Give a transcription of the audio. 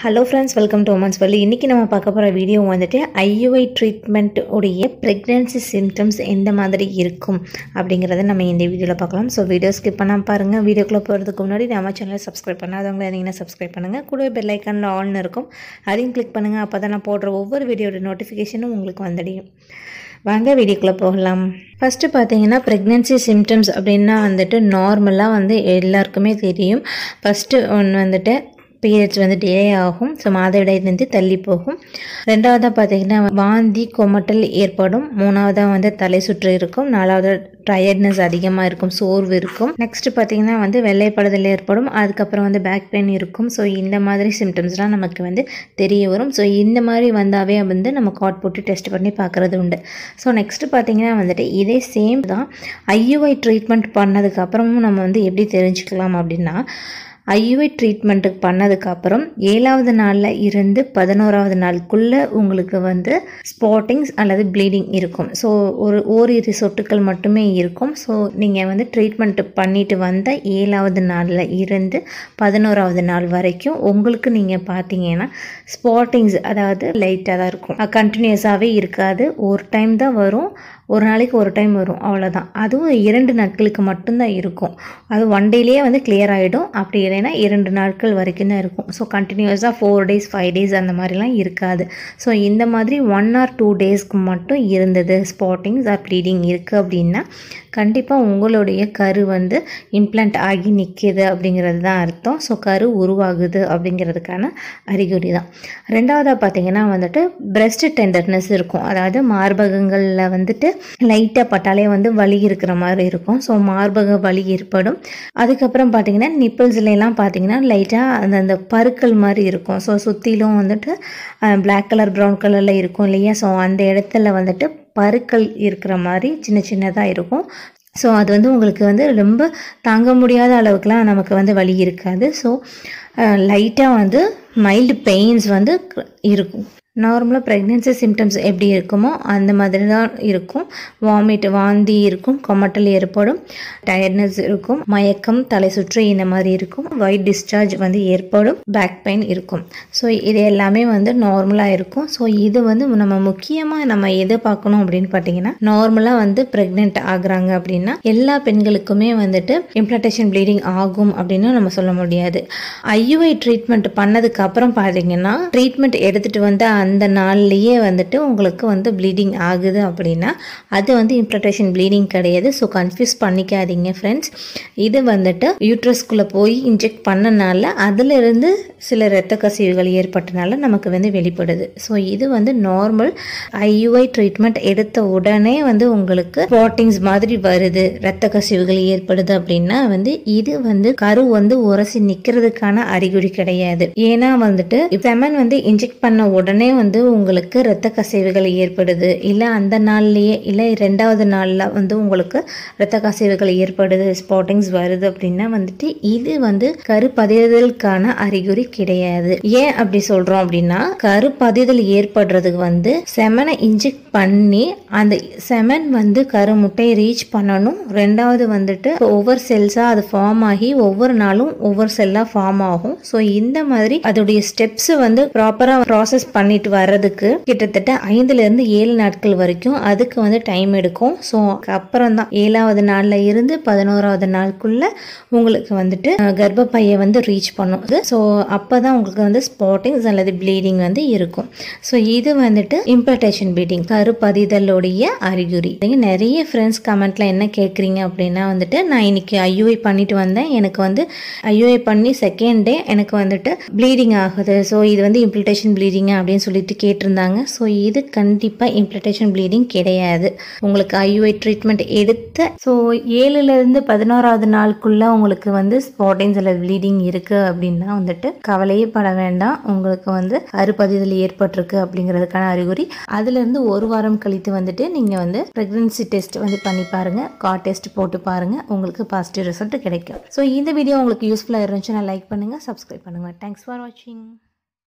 hello friends welcome to women's வெல்லி இன்றைக்கி நம்ம பார்க்க போகிற வீடியோ வந்துட்டு ஐயுஐ ட்ரீட்மெண்ட் உடைய ப்ரெக்னென்சி சிம்டம்ஸ் எந்த மாதிரி இருக்கும் அப்படிங்கிறத நம்ம இந்த வீடியோவில் பார்க்கலாம் ஸோ வீடியோ ஸ்கிப் பண்ணால் பாருங்கள் வீடியோக்குள்ளே போகிறதுக்கு முன்னாடி நம்ம சேனலை சப்ஸ்கிரைப் பண்ணாதவங்க இருந்தீங்கன்னா சப்ஸ்கிரைப் பண்ணுங்கள் கூட பெல் ஐக்கானில் ஆன் இருக்கும் அதையும் கிளிக் பண்ணுங்கள் அப்போ தான் நான் போடுற ஒவ்வொரு வீடியோட நோட்டிஃபிகேஷனும் உங்களுக்கு வந்துடையும் வாங்க வீடியோக்குள்ளே போகலாம் ஃபஸ்ட்டு பார்த்தீங்கன்னா ப்ரெக்னென்சி சிம்டம்ஸ் அப்படின்னா வந்துட்டு நார்மலாக வந்து எல்லாருக்குமே தெரியும் ஃபஸ்ட்டு ஒன்று வந்துட்டு பீரியட்ஸ் வந்து டிலே ஆகும் ஸோ மாதவிடாய் வந்து தள்ளி போகும் ரெண்டாவதாக பார்த்தீங்கன்னா வாந்தி கொமட்டல் ஏற்படும் மூணாவதாக வந்து தலை சுற்று இருக்கும் நாலாவது டயர்ட்னஸ் அதிகமாக இருக்கும் சோர்வு இருக்கும் நெக்ஸ்ட் பார்த்தீங்கன்னா வந்து வெள்ளைப்படுதல் ஏற்படும் அதுக்கப்புறம் வந்து பேக் பெயின் இருக்கும் ஸோ இந்த மாதிரி சிம்டம்ஸ்லாம் நமக்கு வந்து தெரிய வரும் ஸோ இந்த மாதிரி வந்தாவே வந்து நம்ம காட் போட்டு டெஸ்ட் பண்ணி பார்க்குறது உண்டு ஸோ நெக்ஸ்ட் பார்த்திங்கன்னா வந்துட்டு இதே சேம் தான் ஐயுஐ ட்ரீட்மெண்ட் பண்ணதுக்கப்புறமும் நம்ம வந்து எப்படி தெரிஞ்சுக்கலாம் அப்படின்னா ஐயுஐ ட்ரீட்மெண்ட்டுக்கு பண்ணதுக்கப்புறம் ஏழாவது நாளில் இருந்து பதினோராவது நாளுக்குள்ளே உங்களுக்கு வந்து ஸ்பாட்டிங்ஸ் அல்லது ப்ளீடிங் இருக்கும் ஸோ ஒரு ஓரிரு சொட்டுக்கள் மட்டுமே இருக்கும் ஸோ நீங்கள் வந்து ட்ரீட்மெண்ட்டு பண்ணிட்டு வந்த ஏழாவது நாளில் இருந்து பதினோராவது நாள் வரைக்கும் உங்களுக்கு நீங்கள் பார்த்தீங்கன்னா ஸ்பாட்டிங்ஸ் அதாவது லைட்டாக தான் இருக்கும் கண்டினியூஸாகவே இருக்காது ஒரு டைம் தான் வரும் ஒரு நாளைக்கு ஒரு டைம் வரும் அவ்வளோதான் அதுவும் இரண்டு நாட்களுக்கு மட்டும்தான் இருக்கும் அது ஒன் டேலேயே வந்து கிளியர் ஆகிடும் அப்படி இல்லைன்னா இரண்டு நாட்கள் வரைக்கும் தான் இருக்கும் ஸோ கண்டினியூஸாக ஃபோர் டேஸ் ஃபைவ் டேஸ் அந்த மாதிரிலாம் இருக்காது ஸோ இந்த மாதிரி ஒன் ஆர் டூ டேஸ்க்கு மட்டும் இருந்தது ஸ்பாட்டிங்ஸ் ஆர் ப்ளீடிங் இருக்குது அப்படின்னா கண்டிப்பாக உங்களுடைய கரு வந்து இம்ப்ளான்ட் ஆகி நிற்கிது அப்படிங்கிறது தான் அர்த்தம் ஸோ கரு உருவாகுது அப்படிங்கிறதுக்கான அறிகுறி தான் ரெண்டாவதாக பார்த்தீங்கன்னா வந்துட்டு பிரஸ்ட் டெண்டர்னஸ் இருக்கும் அதாவது மார்பகங்களில் வந்துட்டு லைட்டாக பட்டாலே வந்து வலி இருக்கிற மாதிரி இருக்கும் ஸோ மார்பக வலி ஏற்படும் அதுக்கப்புறம் பார்த்தீங்கன்னா நிப்பிள்ஸ்லாம் எல்லாம் பார்த்தீங்கன்னா லைட்டாக அந்த அந்த பருக்கள் மாதிரி இருக்கும் ஸோ சுற்றிலும் வந்துட்டு பிளாக் கலர் ப்ரௌன் கலரில் இருக்கும் இல்லையா ஸோ அந்த இடத்துல வந்துட்டு பருக்கள் இருக்கிற மாதிரி சின்ன சின்னதாக இருக்கும் ஸோ அது வந்து உங்களுக்கு வந்து ரொம்ப தாங்க முடியாத அளவுக்குலாம் நமக்கு வந்து வழி இருக்காது ஸோ லைட்டாக வந்து மைல்டு பெயின்ஸ் வந்து இருக்கும் நார்மலாக ப்ரெக்னென்சி சிம்டம்ஸ் எப்படி இருக்குமோ அந்த மாதிரி தான் இருக்கும் வாமிட் வாந்தி இருக்கும் கொமட்டல் ஏற்படும் டயர்ட்னஸ் இருக்கும் மயக்கம் தலை சுற்று இந்த மாதிரி இருக்கும் ஒயிட் டிஸ்சார்ஜ் வந்து ஏற்படும் பேக் பெயின் இருக்கும் ஸோ இது எல்லாமே வந்து நார்மலாக இருக்கும் ஸோ இது வந்து நம்ம முக்கியமாக நம்ம எதை பார்க்கணும் அப்படின்னு பார்த்தீங்கன்னா நார்மலாக வந்து ப்ரெக்னென்ட் ஆகுறாங்க அப்படின்னா எல்லா பெண்களுக்குமே வந்துட்டு இம்ப்ளான்டேஷன் ப்ளீடிங் ஆகும் அப்படின்னு நம்ம சொல்ல முடியாது ஐயுஐ ட்ரீட்மெண்ட் பண்ணதுக்கு அப்புறம் பார்த்தீங்கன்னா ட்ரீட்மெண்ட் எடுத்துகிட்டு வந்து அந்த நாள்லேயே வந்துட்டு உங்களுக்கு வந்து ப்ளீடிங் ஆகுது அப்படின்னா அது வந்து இம்ப்ளட்டேஷன் ப்ளீடிங் கிடையாது ஸோ கன்ஃபியூஸ் பண்ணிக்காதீங்க ஃப்ரெண்ட்ஸ் இது வந்துட்டு யூட்ரஸ்குள்ளே போய் இன்ஜெக்ட் பண்ணனால அதிலிருந்து சில இரத்த கசிவுகள் ஏற்பட்டனால நமக்கு வந்து வெளிப்படுது ஸோ இது வந்து நார்மல் ஐயுஐ ட்ரீட்மெண்ட் எடுத்த உடனே வந்து உங்களுக்கு ஸ்பாட்டிங்ஸ் மாதிரி வருது இரத்த கசிவுகள் ஏற்படுது அப்படின்னா வந்து இது வந்து கரு வந்து உரசி நிற்கிறதுக்கான அறிகுறி கிடையாது ஏன்னா வந்துட்டு செமன் வந்து இன்ஜெக்ட் பண்ண உடனே வந்து உங்களுக்கு இரத்த கசைவுகள் ஏற்படுது இல்லை அந்த நாள்லேயே இல்லை ரெண்டாவது நாளில் வந்து உங்களுக்கு இரத்த கசிவுகள் ஏற்படுது ஸ்பாட்டிங்ஸ் வருது அப்படின்னா வந்துட்டு இது வந்து கருப்பதிதலுக்கான அறிகுறி கிடையாது ஏன் அப்படி சொல்கிறோம் அப்படின்னா கருப்பதிதல் ஏற்படுறதுக்கு வந்து செமனை இன்ஜெக்ட் பண்ணி அந்த செமன் வந்து கரு முட்டையை ரீச் பண்ணணும் ரெண்டாவது வந்துட்டு ஒவ்வொரு செல்ஸாக அது ஃபார்ம் ஆகி ஒவ்வொரு நாளும் ஒவ்வொரு செல்லாக ஃபார்ம் ஆகும் ஸோ இந்த மாதிரி அதோடைய ஸ்டெப்ஸ் வந்து ப்ராப்பராக ப்ராசஸ் பண்ணி போயிட்டு வர்றதுக்கு கிட்டத்தட்ட ஐந்துல இருந்து ஏழு நாட்கள் வரைக்கும் அதுக்கு வந்து டைம் எடுக்கும் ஸோ அப்புறம் தான் ஏழாவது நாளில் இருந்து பதினோராவது நாளுக்குள்ள உங்களுக்கு வந்துட்டு கர்ப்பப்பையை வந்து ரீச் பண்ணும் ஸோ அப்போதான் உங்களுக்கு வந்து ஸ்பாட்டிங்ஸ் அல்லது ப்ளீடிங் வந்து இருக்கும் ஸோ இது வந்துட்டு இம்பர்டேஷன் ப்ளீடிங் கருப்பதிதலுடைய அறிகுறி நிறைய ஃப்ரெண்ட்ஸ் கமெண்ட்டில் என்ன கேட்குறீங்க அப்படின்னா வந்துட்டு நான் இன்னைக்கு ஐயூஐ பண்ணிட்டு வந்தேன் எனக்கு வந்து ஐயூஐ பண்ணி செகண்ட் டே எனக்கு வந்துட்டு ப்ளீடிங் ஆகுது ஸோ இது வந்து இம்ப்ளிட்டேஷன் ப்ளீடிங் அப்படின்னு சொல்லி சொல்லிட்டு கேட்டிருந்தாங்க ஸோ இது கண்டிப்பாக இம்ப்ளடேஷன் ப்ளீடிங் கிடையாது உங்களுக்கு ஐயூஐ ட்ரீட்மெண்ட் எடுத்த ஸோ ஏழுலேருந்து பதினோராவது நாளுக்குள்ளே உங்களுக்கு வந்து ஸ்பாட்டிங்ஸ் இல்லை ப்ளீடிங் இருக்குது அப்படின்னா வந்துட்டு கவலையே பட வேண்டாம் உங்களுக்கு வந்து அறுபதிதில் ஏற்பட்டிருக்கு அப்படிங்கிறதுக்கான அறிகுறி அதுலேருந்து ஒரு வாரம் கழித்து வந்துட்டு நீங்கள் வந்து ப்ரெக்னன்சி டெஸ்ட் வந்து பண்ணி பாருங்கள் கார் டெஸ்ட் போட்டு பாருங்கள் உங்களுக்கு பாசிட்டிவ் ரிசல்ட் கிடைக்கும் ஸோ இந்த வீடியோ உங்களுக்கு யூஸ்ஃபுல்லாக இருந்துச்சுன்னா லைக் பண்ணுங்கள் சப்ஸ்கிரைப் பண்ணுங்கள் தேங்க்ஸ் ஃபார் வாட்சிங்